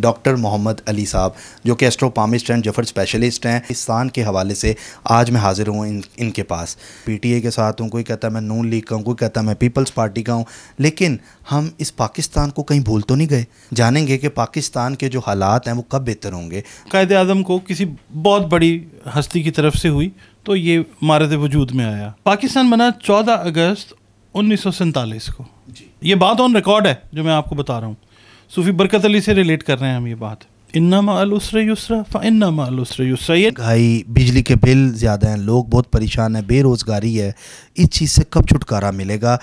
Doctor Mohammad Ali साहब जो कि एस्ट्रोपामिस्ट एंड जफर स्पेशलिस्ट हैं किसान के हवाले से आज मैं हाज़िर हूँ इन इनके पास पीटीए के साथ हूँ कोई कहता मैं नून लीग का हूँ कोई कहता मैं पीपल्स पार्टी का हूँ लेकिन हम इस पाकिस्तान को कहीं भूल तो नहीं गए जानेंगे कि पाकिस्तान के जो हालात हैं वो कब बेहतर होंगे कायद अजम को किसी बहुत बड़ी हस्ती की तरफ से हुई तो ये मारत वजूद में आया पाकिस्तान बना चौदह अगस्त उन्नीस को ये बात ऑन रिकॉर्ड है जो मैं आपको बता रहा हूँ सूफी बरकत अली से रिलेट कर रहे हैं हम ये बात इन्ना उसरे युसरा इन्ना उसरे युसरा ये महंगाई बिजली के बिल ज़्यादा हैं लोग बहुत परेशान हैं बेरोज़गारी है इस चीज़ से कब छुटकारा मिलेगा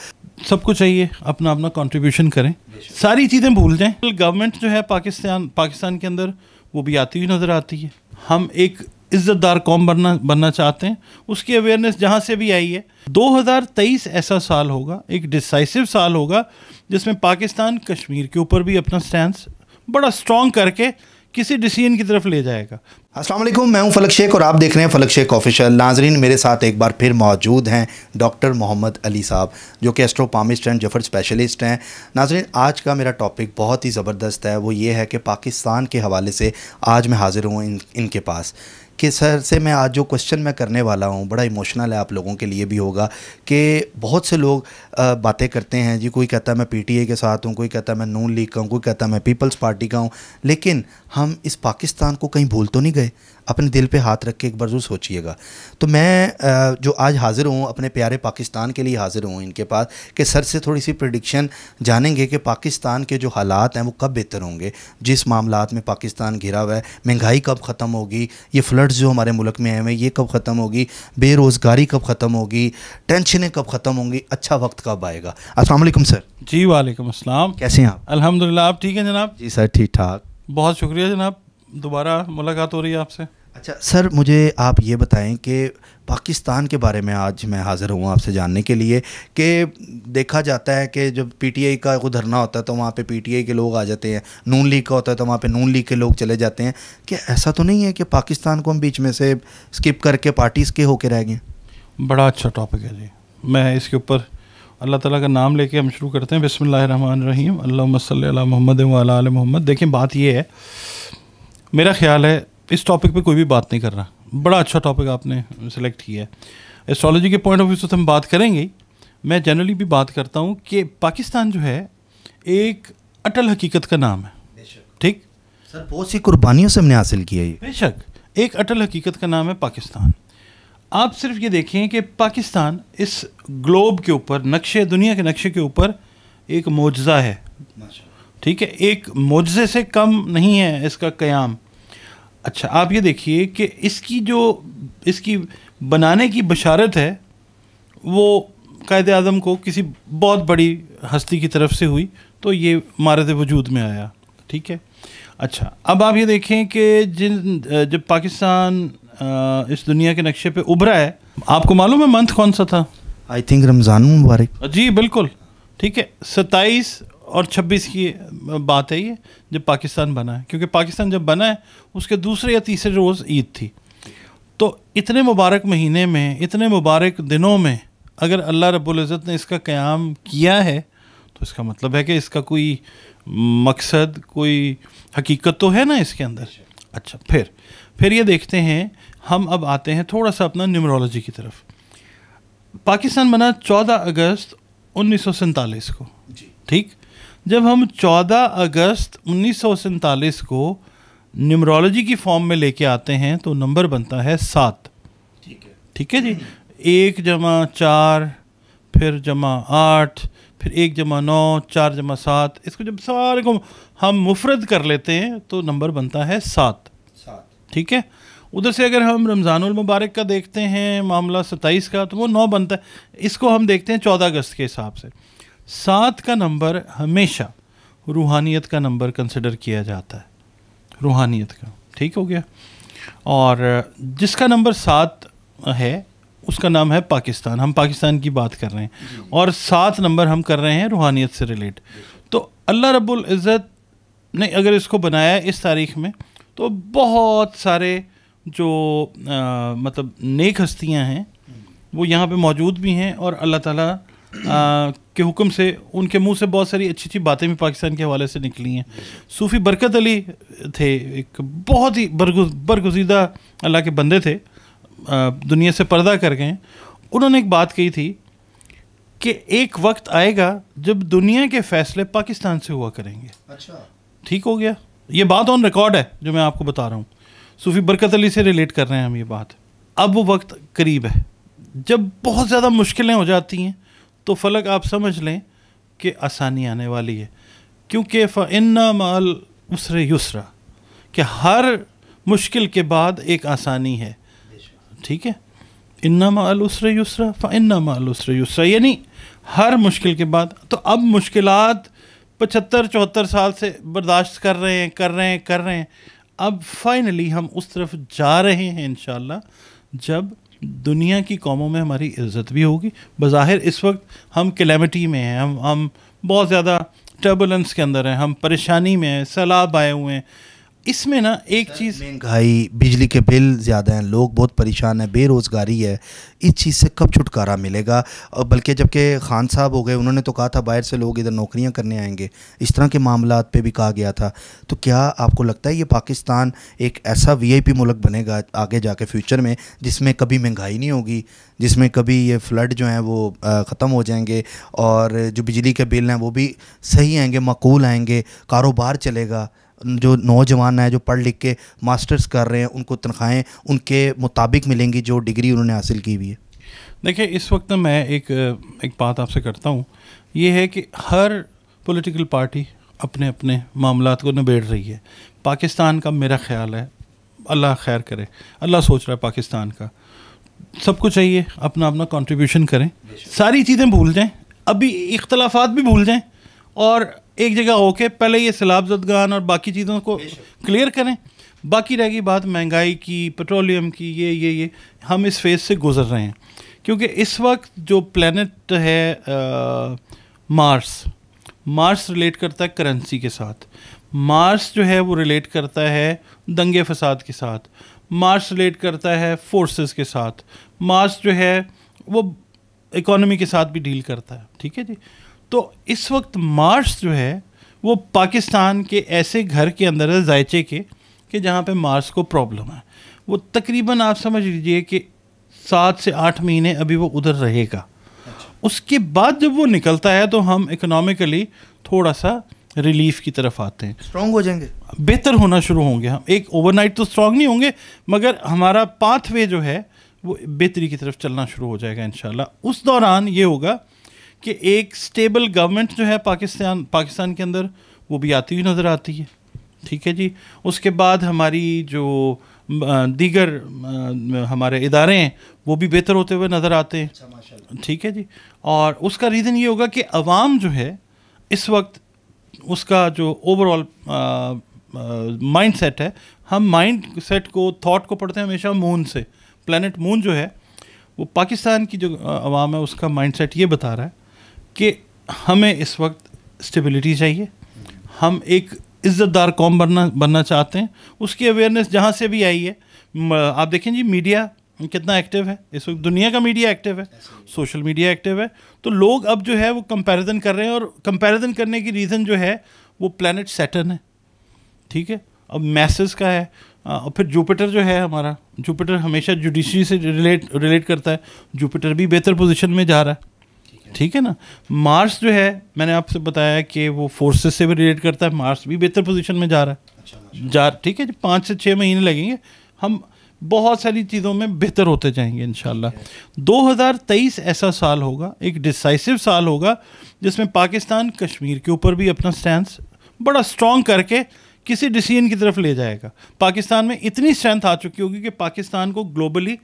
सबको चाहिए अपना अपना कंट्रीब्यूशन करें सारी चीज़ें भूल जाएं गवर्नमेंट जो है पाकिस्तान पाकिस्तान के अंदर वो भी आती हुई नज़र आती है हम एक इज़्ज़तदार कौम बनना बनना चाहते हैं उसकी अवेयरनेस जहाँ से भी आई है 2023 ऐसा साल होगा एक डिसाइसिव साल होगा जिसमें पाकिस्तान कश्मीर के ऊपर भी अपना स्टैंड बड़ा स्ट्रॉन्ग करके किसी डिसीजन की तरफ ले जाएगा असल मैं हूं फलक शेख और आप देख रहे हैं फलक शेख ऑफिशियल नाजरीन मेरे साथ एक बार फिर मौजूद हैं डॉक्टर मोहम्मद अली साहब जो कि एस्ट्रोपामिस्ट एंड जफर स्पेशलिस्ट हैं नाजरीन आज का मेरा टॉपिक बहुत ही ज़बरदस्त है वो ये है कि पाकिस्तान के हवाले से आज मैं हाज़िर हूँ इन, इनके पास कि सर से मैं आज जो क्वेश्चन मैं करने वाला हूँ बड़ा इमोशनल है आप लोगों के लिए भी होगा कि बहुत से लोग बातें करते हैं जी कोई कहता है मैं पीटीए के साथ हूँ कोई कहता है मैं नून लीग का हूँ कोई कहता है मैं पीपल्स पार्टी का हूँ लेकिन हम इस पाकिस्तान को कहीं भूल तो नहीं गए अपने दिल पे हाथ रख के एक बार जरूर सोचिएगा तो मैं जो आज हाज़िर हूँ अपने प्यारे पाकिस्तान के लिए हाज़िर हूँ इनके पास कि सर से थोड़ी सी प्रडिक्शन जानेंगे कि पाकिस्तान के जो हालात हैं वो कब बेहतर होंगे जिस मामला में पाकिस्तान घिरा हुआ है महंगाई कब ख़त्म होगी ये फ्लड फ्लड्स जो हमारे मुल्क में आए हुए ये कब ख़त्म होगी बेरोज़गारी कब ख़त्म होगी टेंशनें कब ख़त्म होंगी अच्छा वक्त कब आएगा असल सर जी वालेकुम अस्सलाम कैसे हैं आप अल्हम्दुलिल्लाह आप ठीक हैं जनाब जी सर ठीक ठाक बहुत शुक्रिया जनाब दोबारा मुलाकात हो रही है आपसे अच्छा सर मुझे आप ये बताएं कि पाकिस्तान के बारे में आज मैं हाज़िर हूँ आपसे जानने के लिए कि देखा जाता है कि जब पीटीआई का कोई धरना होता है तो वहाँ पे पीटीआई के लोग आ जाते हैं नून लीग का होता है तो वहाँ पे नून लीग के लोग चले जाते हैं क्या ऐसा तो नहीं है कि पाकिस्तान को हम बीच में से स्किप करके पार्टीज़ के होके रह गए बड़ा अच्छा टॉपिक है जी मैं इसके ऊपर अल्लाह तला का नाम लेके हम शुरू करते हैं बसमिल रहीम अल्लाह मसल मोहम्मद वाल मोहम्मद देखें बात यह है मेरा ख्याल है इस टॉपिक पे कोई भी बात नहीं कर रहा बड़ा अच्छा टॉपिक आपने सेलेक्ट किया है एस्ट्रोलॉजी के पॉइंट ऑफ व्यू से तो हम बात करेंगे मैं जनरली भी बात करता हूँ कि पाकिस्तान जो है एक अटल हकीकत का नाम है ठीक सर बहुत सी कुर्बानियों से हमने हासिल किया है बेशक एक अटल हकीकत का नाम है पाकिस्तान आप सिर्फ ये देखें कि पाकिस्तान इस ग्लोब के ऊपर नक्शे दुनिया के नक्शे के ऊपर एक मुआजा है ठीक है एक मुआजे से कम नहीं है इसका क्याम अच्छा आप ये देखिए कि इसकी जो इसकी बनाने की बशारत है वो कायद अजम को किसी बहुत बड़ी हस्ती की तरफ से हुई तो ये मारत वजूद में आया ठीक है अच्छा अब आप ये देखें कि जिन जब पाकिस्तान इस दुनिया के नक्शे पे उभरा है आपको मालूम है मंथ कौन सा था आई थिंक रमज़ान मुबारक जी बिल्कुल ठीक है सत्ताईस और 26 की बात है ये जब पाकिस्तान बना है क्योंकि पाकिस्तान जब बना है उसके दूसरे या तीसरे रोज़ ईद थी तो इतने मुबारक महीने में इतने मुबारक दिनों में अगर अल्लाह रबुल्ज़त ने इसका क़्याम किया है तो इसका मतलब है कि इसका कोई मकसद कोई हकीकत तो है ना इसके अंदर अच्छा फिर फिर ये देखते हैं हम अब आते हैं थोड़ा सा अपना न्यूमरोलॉजी की तरफ पाकिस्तान बना 14 अगस्त उन्नीस को ठीक जब हम 14 अगस्त उन्नीस को न्यूमरोलॉजी की फॉर्म में लेके आते हैं तो नंबर बनता है सात ठीक है ठीक है जी एक जमा चार फिर जमा आठ फिर एक जमा नौ चार जमा सात इसको जब सारे को हम मुफरद कर लेते हैं तो नंबर बनता है सात सात ठीक है उधर से अगर हम रमज़ानुल मुबारक का देखते हैं मामला सत्ताईस का तो वो नौ बनता है इसको हम देखते हैं चौदह अगस्त के हिसाब से सात का नंबर हमेशा रूहानियत का नंबर कंसिडर किया जाता है रूहानियत का ठीक हो गया और जिसका नंबर सात है उसका नाम है पाकिस्तान हम पाकिस्तान की बात कर रहे हैं और सात नंबर हम कर रहे हैं रूहानियत से रिलेट तो अल्लाह रब्बुल इज़्ज़त ने अगर इसको बनाया इस तारीख में तो बहुत सारे जो आ, मतलब नेक हस्तियां हैं वो यहाँ पे मौजूद भी हैं और अल्लाह ताला के हुक्म से उनके मुंह से बहुत सारी अच्छी अच्छी बातें भी पाकिस्तान के हवाले से निकली हैं सूफ़ी बरकत अली थे एक बहुत ही बरगु बरगुजीदा अल्लाह के बंदे थे दुनिया से पर्दा कर गए उन्होंने एक बात कही थी कि एक वक्त आएगा जब दुनिया के फैसले पाकिस्तान से हुआ करेंगे अच्छा ठीक हो गया ये बात ऑन रिकॉर्ड है जो मैं आपको बता रहा हूँ सूफ़ी बरकत अली से रिलेट कर रहे हैं हम ये बात अब वो वक्त करीब है जब बहुत ज़्यादा मुश्किलें हो जाती हैं तो फलक आप समझ लें कि आसानी आने वाली है क्योंकि फ़न्ना माल उसरे युसरा कि हर मुश्किल के बाद एक आसानी है ठीक है इन्ना माल उसरे युसरा फ़न्ना माल उसरे युसरा यानी हर मुश्किल के बाद तो अब मुश्किल पचहत्तर चौहत्तर साल से बर्दाश्त कर रहे हैं कर रहे हैं कर रहे हैं अब फाइनली हम उस तरफ जा रहे हैं इन जब दुनिया की कौमों में हमारी इज्जत भी होगी बज़ाहिर इस वक्त हम क्लेमिटी में हैं हम हम बहुत ज़्यादा टर्बुलेंस के अंदर हैं हम परेशानी में हैं सैलाब आए हुए हैं इसमें ना एक चीज़ महंगाई बिजली के बिल ज़्यादा हैं लोग बहुत परेशान हैं बेरोज़गारी है इस चीज़ से कब छुटकारा मिलेगा और बल्कि जबकि खान साहब हो गए उन्होंने तो कहा था बाहर से लोग इधर नौकरियां करने आएंगे इस तरह के मामला पे भी कहा गया था तो क्या आपको लगता है ये पाकिस्तान एक ऐसा वीआईपी मुल्क बनेगा आगे जाके फ्यूचर में जिसमें कभी महंगाई नहीं होगी जिसमें कभी ये फ्लड जो हैं वो ख़त्म हो जाएंगे और जो बिजली के बिल हैं वो भी सही आएंगे मकूल आएंगे कारोबार चलेगा जो नौजवान हैं जो पढ़ लिख के मास्टर्स कर रहे हैं उनको तनख्वाहें उनके मुताबिक मिलेंगी जो डिग्री उन्होंने हासिल की हुई है देखिए इस वक्त मैं एक एक बात आपसे करता हूँ ये है कि हर पॉलिटिकल पार्टी अपने अपने मामला को निबेड़ रही है पाकिस्तान का मेरा ख्याल है अल्लाह खैर करे अल्लाह सोच रहा है पाकिस्तान का सबको चाहिए अपना अपना कंट्रीब्यूशन करें सारी चीज़ें भूल जाएं अभी इख्तलाफात भी भूल जाएं और एक जगह होके पहले ये सैलाब जदगान और बाकी चीज़ों को क्लियर करें बाकी रह गई बात महंगाई की पेट्रोलियम की ये ये ये हम इस फेज़ से गुजर रहे हैं क्योंकि इस वक्त जो प्लानट है आ, मार्स मार्स रिलेट करता है करेंसी के साथ मार्स जो है वो रिलेट करता है दंगे फसाद के साथ मार्स रिलेट करता है फोर्सेस के साथ मार्स जो है वो इकोनॉमी के साथ भी डील करता है ठीक है जी तो इस वक्त मार्स जो है वो पाकिस्तान के ऐसे घर के अंदर है जायचे के कि जहाँ पे मार्स को प्रॉब्लम है वो तकरीबन आप समझ लीजिए कि सात से आठ महीने अभी वो उधर रहेगा अच्छा। उसके बाद जब वो निकलता है तो हम इकोनॉमिकली थोड़ा सा रिलीफ की तरफ आते हैं स्ट्रॉन्ग हो जाएंगे बेहतर होना शुरू होंगे हम एक ओवरनाइट तो स्ट्रॉन्ग नहीं होंगे मगर हमारा पाथवे जो है वो बेहतरी की तरफ चलना शुरू हो जाएगा इन उस दौरान ये होगा कि एक स्टेबल गवर्नमेंट जो है पाकिस्तान पाकिस्तान के अंदर वो भी आती हुई नज़र आती है ठीक है जी उसके बाद हमारी जो दीगर हमारे इदारे हैं वो भी बेहतर होते हुए नज़र आते हैं अच्छा, ठीक है जी और उसका रीज़न ये होगा कि अवाम जो है इस वक्त उसका जो ओवरऑल माइंड सेट है हम माइंड सेट को थॉट को पढ़ते हैं हमेशा मून से प्लानट मून जो है वो पाकिस्तान की जो आवाम है उसका माइंड सेट ये बता रहा है कि हमें इस वक्त स्टेबिलिटी चाहिए हम एक इज़्ज़तदार कौम बनना बनना चाहते हैं उसकी अवेयरनेस जहाँ से भी आई है आप देखें जी मीडिया कितना एक्टिव है इस वक्त दुनिया का मीडिया एक्टिव है सोशल मीडिया एक्टिव है तो लोग अब जो है वो कंपैरिजन कर रहे हैं और कंपैरिजन करने की रीज़न जो है वो प्लानट सैटर्न है ठीक है अब मैसेज का है और फिर जुपिटर जो है हमारा जुपिटर हमेशा जुडिशरी से रिलेट रिलेट करता है जुपिटर भी बेहतर पोजिशन में जा रहा है ठीक है ना मार्स जो है मैंने आपसे बताया कि वो फोर्सेस से भी रिलेट करता है मार्स भी बेहतर पोजीशन में जा रहा है अच्छा, अच्छा। जा ठीक है पाँच से छः महीने लगेंगे हम बहुत सारी चीज़ों में बेहतर होते जाएंगे इन 2023 ऐसा साल होगा एक डिसाइसिव साल होगा जिसमें पाकिस्तान कश्मीर के ऊपर भी अपना स्टैंड बड़ा स्ट्रॉन्ग करके किसी डिसीजन की तरफ ले जाएगा पाकिस्तान में इतनी स्ट्रेंथ आ चुकी होगी कि पाकिस्तान को ग्लोबली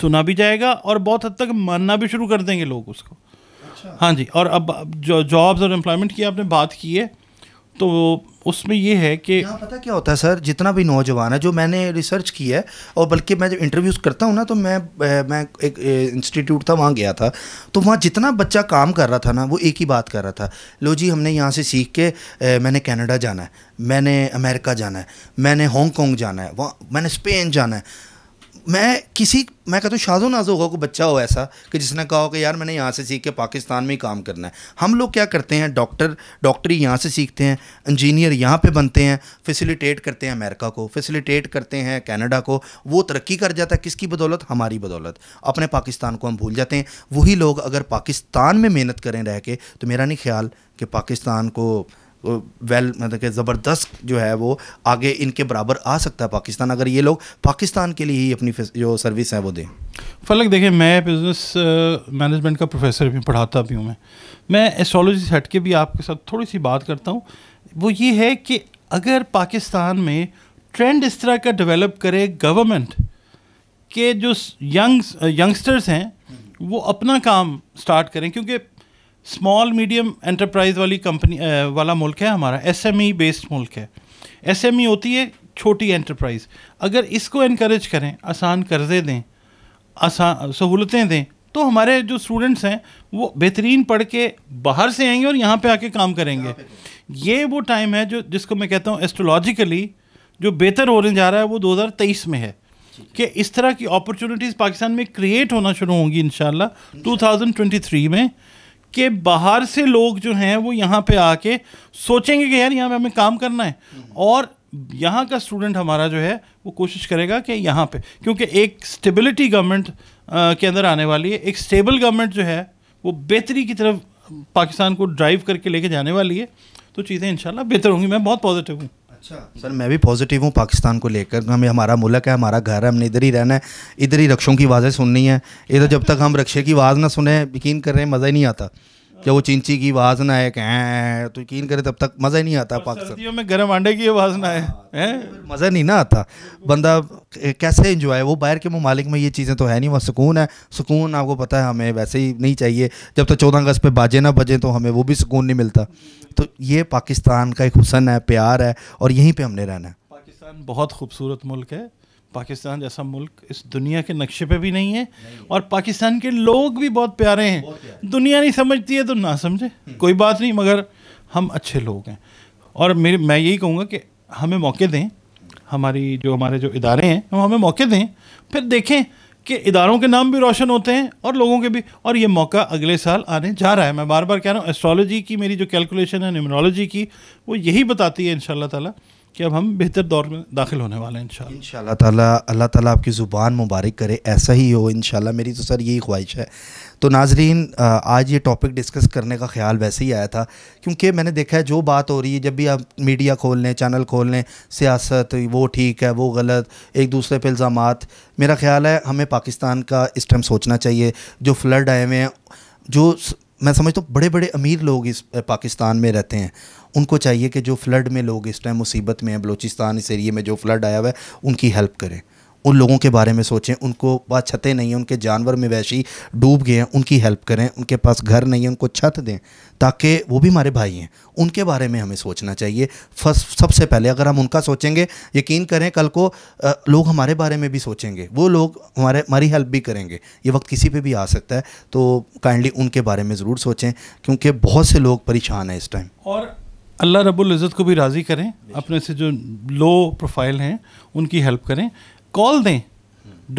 सुना भी जाएगा और बहुत हद तक मानना भी शुरू कर देंगे लोग उसको अच्छा। हाँ जी और अब जो जॉब्स और एम्प्लॉयमेंट की आपने बात की है तो उसमें ये है कि यहाँ पता क्या होता है सर जितना भी नौजवान है जो मैंने रिसर्च की है और बल्कि मैं जब इंटरव्यूज़ करता हूँ ना तो मैं मैं एक इंस्टीट्यूट था वहाँ गया था तो वहाँ जितना बच्चा काम कर रहा था ना वो एक ही बात कर रहा था लो जी हमने यहाँ से सीख के ए, मैंने कनाडा जाना है मैंने अमेरिका जाना है मैंने हांगकॉन्ग जाना है वहाँ मैंने स्पेन जाना है मैं किसी मैं कहता हूँ शाजो नाजो होगा को बच्चा हो ऐसा कि जिसने कहा हो कि यार मैंने यहाँ से सीख के पाकिस्तान में ही काम करना है हम लोग क्या करते हैं डॉक्टर डॉक्टरी यहाँ से सीखते हैं इंजीनियर यहाँ पे बनते हैं फैसिलिटेट करते हैं अमेरिका को फैसिलिटेट करते हैं कनाडा को वो तरक्की कर जाता है किसकी बदौलत हमारी बदौलत अपने पाकिस्तान को हम भूल जाते हैं वही लोग अगर पाकिस्तान में मेहनत करें रह के तो मेरा नहीं ख्याल कि पाकिस्तान को वेल मतलब कि ज़बरदस्त जो है वो आगे इनके बराबर आ सकता है पाकिस्तान अगर ये लोग पाकिस्तान के लिए ही अपनी जो सर्विस है वो दें फलक देखिए मैं बिज़नेस मैनेजमेंट uh, का प्रोफेसर भी पढ़ाता भी हूँ मैं मैं एस्ट्रोलॉजी से हट के भी आपके साथ थोड़ी सी बात करता हूँ वो ये है कि अगर पाकिस्तान में ट्रेंड इस तरह का डेवलप करे गवर्नमेंट के जो यंग यंगस्टर्स uh, हैं वो अपना काम स्टार्ट करें क्योंकि स्मॉल मीडियम एंटरप्राइज वाली कंपनी वाला मुल्क है हमारा ई बेस्ड e मुल्क है ई e होती है छोटी एंटरप्राइज अगर इसको इनक्रेज करें आसान कर्जे दें आसान सहूलतें दें तो हमारे जो स्टूडेंट्स हैं वो बेहतरीन पढ़ के बाहर से आएंगे और यहाँ पे आके काम करेंगे ये वो टाइम है जो जिसको मैं कहता हूँ एस्ट्रोलॉजिकली जो बेहतर होने जा रहा है वो 2023 में है कि इस तरह की अपॉर्चुनिटीज़ पाकिस्तान में क्रिएट होना शुरू होंगी इन 2023 में कि बाहर से लोग जो हैं वो यहाँ पे आके सोचेंगे कि यार यहाँ पे हमें काम करना है और यहाँ का स्टूडेंट हमारा जो है वो कोशिश करेगा कि यहाँ पे क्योंकि एक स्टेबिलिटी गवर्नमेंट के अंदर आने वाली है एक स्टेबल गवर्नमेंट जो है वो बेहतरी की तरफ पाकिस्तान को ड्राइव करके लेके जाने वाली है तो चीज़ें इंशाल्लाह बेहतर होंगी मैं बहुत पॉजिटिव हूँ अच्छा सर मैं भी पॉजिटिव हूँ पाकिस्तान को लेकर हमें हमारा मुल्क है हमारा घर है हमने इधर ही रहना है इधर ही रक्षों की आवाज़ें सुननी है इधर तो जब तक हम रक्षे की आवाज़ ना सुने यकीन कर रहे हैं मज़ा ही नहीं आता क्या वो चिंची की वासना है कहें तो यकीन करे तब तक मज़ा ही नहीं आता पाकिस्तान में गर्म अंडे की वासना है, मज़ा नहीं ना आता बंदा कैसे इंजॉय वो बाहर के ममालिक में ये चीज़ें तो है नहीं वहाँ सुकून है सुकून आपको पता है हमें वैसे ही नहीं चाहिए जब तक चौदह अगस्त पर बाजे ना बजें तो हमें वो भी सुकून नहीं मिलता तो ये पाकिस्तान का एक हुसन है प्यार है और यहीं पर हमने रहना है पाकिस्तान बहुत खूबसूरत मुल्क है पाकिस्तान जैसा मुल्क इस दुनिया के नक्शे पे भी नहीं है नहीं। और पाकिस्तान के लोग भी बहुत प्यारे हैं बहुत प्यारे। दुनिया नहीं समझती है तो ना समझे हम्म। कोई बात नहीं मगर हम अच्छे लोग हैं और मेरे मैं यही कहूँगा कि हमें मौके दें हमारी जो हमारे जो इदारे हैं हम हमें मौके दें फिर देखें कि इदारों के नाम भी रोशन होते हैं और लोगों के भी और ये मौका अगले साल आने जा रहा है मैं बार बार कह रहा हूँ एस्ट्रोलॉजी की मेरी जो कैलकुलेशन है न्यूमरोलॉजी की वो यही बताती है इन शाह कि अब हम बेहतर दौर में दाखिल होने वाले हैं इन इंशाल्लाह ताला अल्लाह ताला आपकी ज़ुबान मुबारक करे ऐसा ही हो इंशाल्लाह मेरी तो सर यही ख्वाहिश है तो नाजरीन आज ये टॉपिक डिस्कस करने का ख्याल वैसे ही आया था क्योंकि मैंने देखा है जो बात हो रही है जब भी आप मीडिया खोल लें चैनल खोल लें सियासत वो ठीक है वो गलत एक दूसरे पर इल्ज़ाम मेरा ख्याल है हमें पाकिस्तान का इस टाइम सोचना चाहिए जो फ्लड आए हुए हैं जो मैं समझता तो हूँ बड़े बड़े अमीर लोग इस पाकिस्तान में रहते हैं उनको चाहिए कि जो फ्लड में लोग इस टाइम मुसीबत में हैं बलोचिस्तान इस एरिए में जो फ्लड आया हुआ है उनकी हेल्प करें उन लोगों के बारे में सोचें उनको पास छतें नहीं हैं उनके जानवर में वैशी डूब गए हैं उनकी हेल्प करें उनके पास घर नहीं है उनको छत दें ताकि वो भी हमारे भाई हैं उनके बारे में हमें सोचना चाहिए फर्स्ट सबसे पहले अगर हम उनका सोचेंगे यकीन करें कल को आ, लोग हमारे बारे में भी सोचेंगे वो लोग हमारे हमारी हेल्प भी करेंगे ये वक्त किसी पर भी आ सकता है तो काइंडली उनके बारे में ज़रूर सोचें क्योंकि बहुत से लोग परेशान हैं इस टाइम और अल्लाह रबुल्जत इज़्ज़त को भी राज़ी करें अपने से जो लो प्रोफाइल हैं उनकी हेल्प करें कॉल दें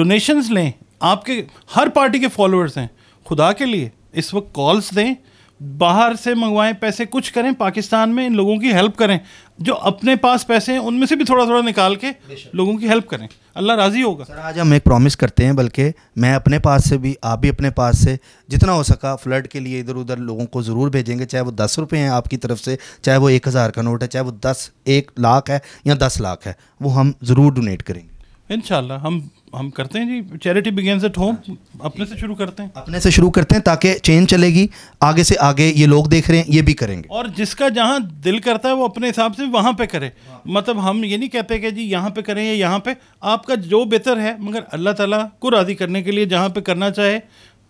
डोनेशंस लें आपके हर पार्टी के फॉलोअर्स हैं खुदा के लिए इस वक्त कॉल्स दें बाहर से मंगवाएं पैसे कुछ करें पाकिस्तान में इन लोगों की हेल्प करें जो अपने पास पैसे हैं उनमें से भी थोड़ा थोड़ा निकाल के लोगों की हेल्प करें अल्लाह राज़ी होगा सर आज हम एक प्रॉमिस करते हैं बल्कि मैं अपने पास से भी आप भी अपने पास से जितना हो सका फ्लड के लिए इधर उधर लोगों को ज़रूर भेजेंगे चाहे वो दस रुपये हैं आपकी तरफ से चाहे वो एक हज़ार का नोट है चाहे वो दस एक लाख है या दस लाख है वो हम ज़रूर डोनेट करेंगे इन हम हम करते हैं ji charity begins at home अपने से शुरू करते हैं अपने से शुरू करते हैं ताकि चेंज चलेगी आगे से आगे ये लोग देख रहे हैं ये भी करेंगे और जिसका जहाँ दिल करता है वो अपने हिसाब से वहाँ पे करे हाँ। मतलब हम ये नहीं कहते कि जी यहाँ पे करें या यहाँ पे आपका जो बेहतर है मगर अल्लाह ताला को राज़ी करने के लिए जहाँ पे करना चाहे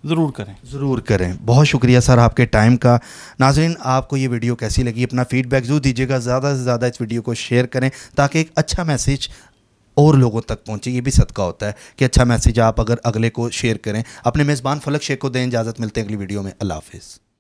ज़रूर करें ज़रूर करें बहुत शुक्रिया सर आपके टाइम का नाजरीन आपको ये वीडियो कैसी लगी अपना फीडबैक ज़रूर दीजिएगा ज़्यादा से ज़्यादा इस वीडियो को शेयर करें ताकि एक अच्छा मैसेज और लोगों तक पहुँचे ये भी सदका होता है कि अच्छा मैसेज आप अगर अगले को शेयर करें अपने मेज़बान फलक शेख को दें इजाज़त मिलते हैं अगली वीडियो में अल्लाह हाफिज़